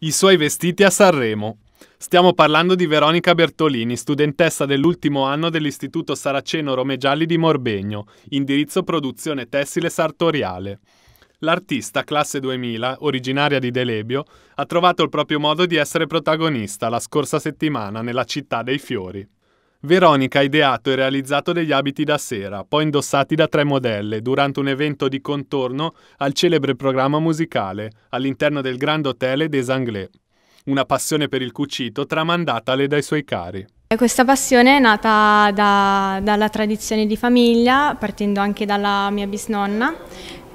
i suoi vestiti a Sanremo. Stiamo parlando di Veronica Bertolini, studentessa dell'ultimo anno dell'Istituto Saraceno Romegialli di Morbegno, indirizzo produzione tessile sartoriale. L'artista, classe 2000, originaria di Delebio, ha trovato il proprio modo di essere protagonista la scorsa settimana nella città dei fiori. Veronica ha ideato e realizzato degli abiti da sera, poi indossati da tre modelle, durante un evento di contorno al celebre programma musicale, all'interno del Grand Hotel des Anglais. Una passione per il cucito tramandatale dai suoi cari. Questa passione è nata da, dalla tradizione di famiglia, partendo anche dalla mia bisnonna,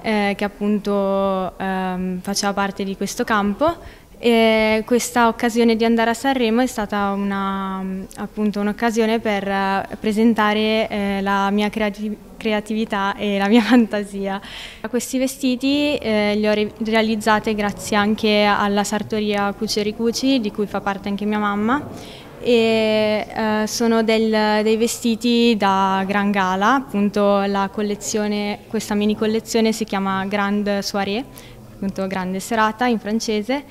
eh, che appunto ehm, faceva parte di questo campo e questa occasione di andare a Sanremo è stata un'occasione per eh, presentare eh, la mia creativ creatività e la mia fantasia. Questi vestiti eh, li ho re realizzati grazie anche alla sartoria Cuceri Cuci, di cui fa parte anche mia mamma, e eh, sono del, dei vestiti da gran gala, appunto questa mini collezione si chiama Grande Soirée, appunto grande serata in francese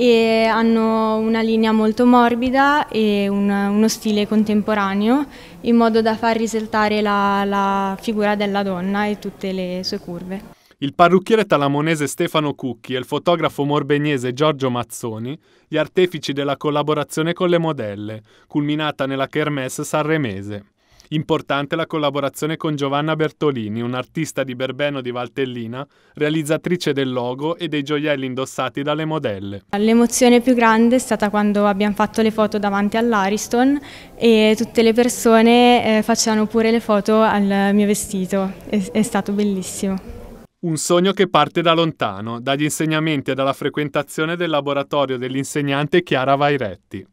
e hanno una linea molto morbida e un, uno stile contemporaneo in modo da far risaltare la, la figura della donna e tutte le sue curve. Il parrucchiere talamonese Stefano Cucchi e il fotografo morbegnese Giorgio Mazzoni, gli artefici della collaborazione con le modelle, culminata nella Kermesse sanremese. Importante la collaborazione con Giovanna Bertolini, un'artista di Berbeno di Valtellina, realizzatrice del logo e dei gioielli indossati dalle modelle. L'emozione più grande è stata quando abbiamo fatto le foto davanti all'Ariston e tutte le persone eh, facevano pure le foto al mio vestito. è, è stato bellissimo. Un sogno che parte da lontano, dagli insegnamenti e dalla frequentazione del laboratorio dell'insegnante Chiara Vairetti.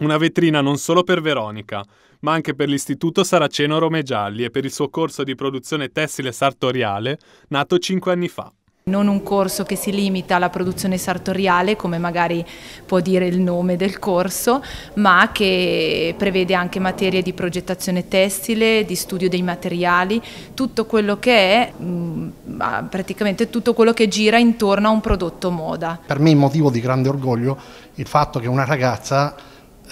Una vetrina non solo per Veronica, ma anche per l'Istituto Saraceno Romegialli e per il suo corso di produzione tessile sartoriale, nato cinque anni fa non un corso che si limita alla produzione sartoriale, come magari può dire il nome del corso, ma che prevede anche materie di progettazione tessile, di studio dei materiali, tutto quello che è mm, ah, praticamente tutto quello che gira intorno a un prodotto moda. Per me è motivo di grande orgoglio il fatto che una ragazza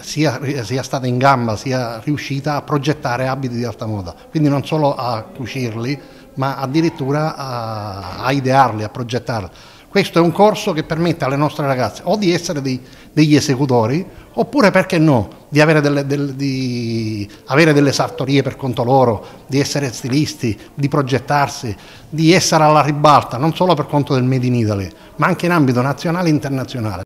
sia, sia, stata in gamba, sia riuscita a progettare abiti di alta moda, quindi non solo a cucirli, ma addirittura a, a idearli, a progettarli. Questo è un corso che permette alle nostre ragazze o di essere dei, degli esecutori, oppure perché no, di avere delle, del, di avere delle sartorie per conto loro, di essere stilisti, di progettarsi, di essere alla ribalta, non solo per conto del Made in Italy, ma anche in ambito nazionale e internazionale.